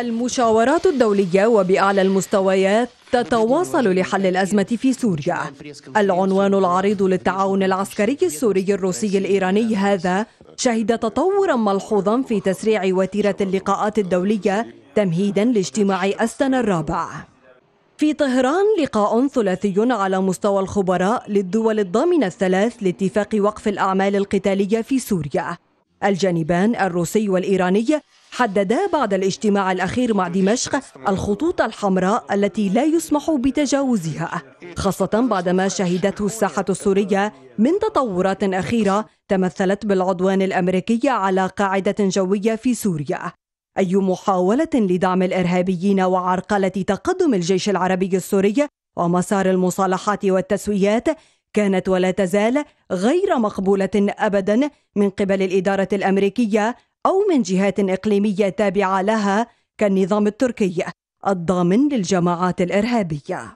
المشاورات الدولية وبأعلى المستويات تتواصل لحل الأزمة في سوريا العنوان العريض للتعاون العسكري السوري الروسي الإيراني هذا شهد تطورا ملحوظا في تسريع وتيرة اللقاءات الدولية تمهيدا لاجتماع أستن الرابع في طهران لقاء ثلاثي على مستوى الخبراء للدول الضامنة الثلاث لاتفاق وقف الأعمال القتالية في سوريا الجانبان الروسي والإيراني حددا بعد الاجتماع الأخير مع دمشق الخطوط الحمراء التي لا يسمح بتجاوزها خاصة بعدما شهدته الساحة السورية من تطورات أخيرة تمثلت بالعدوان الأمريكي على قاعدة جوية في سوريا أي محاولة لدعم الإرهابيين وعرقلة تقدم الجيش العربي السوري ومسار المصالحات والتسويات كانت ولا تزال غير مقبولة أبدا من قبل الإدارة الأمريكية أو من جهات إقليمية تابعة لها كالنظام التركي الضامن للجماعات الإرهابية.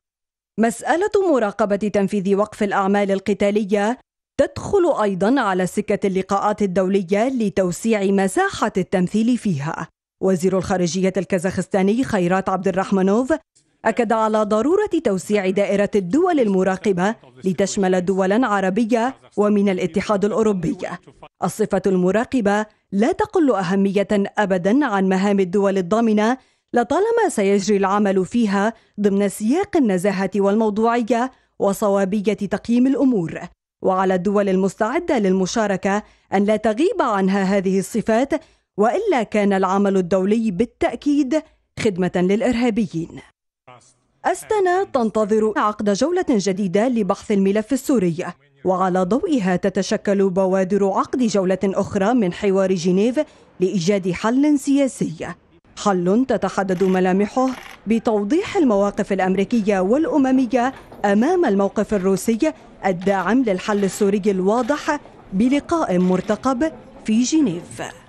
مسألة مراقبة تنفيذ وقف الأعمال القتالية تدخل أيضا على سكة اللقاءات الدولية لتوسيع مساحة التمثيل فيها. وزير الخارجية الكازاخستاني خيرات عبد الرحمنوف أكد على ضرورة توسيع دائرة الدول المراقبة لتشمل دولا عربية ومن الاتحاد الأوروبي الصفة المراقبة لا تقل أهمية أبدا عن مهام الدول الضامنة لطالما سيجري العمل فيها ضمن سياق النزاهة والموضوعية وصوابية تقييم الأمور وعلى الدول المستعدة للمشاركة أن لا تغيب عنها هذه الصفات وإلا كان العمل الدولي بالتأكيد خدمة للإرهابيين أستنا تنتظر عقد جولة جديدة لبحث الملف السوري وعلى ضوئها تتشكل بوادر عقد جولة أخرى من حوار جنيف لإيجاد حل سياسي حل تتحدد ملامحه بتوضيح المواقف الأمريكية والأممية أمام الموقف الروسي الداعم للحل السوري الواضح بلقاء مرتقب في جنيف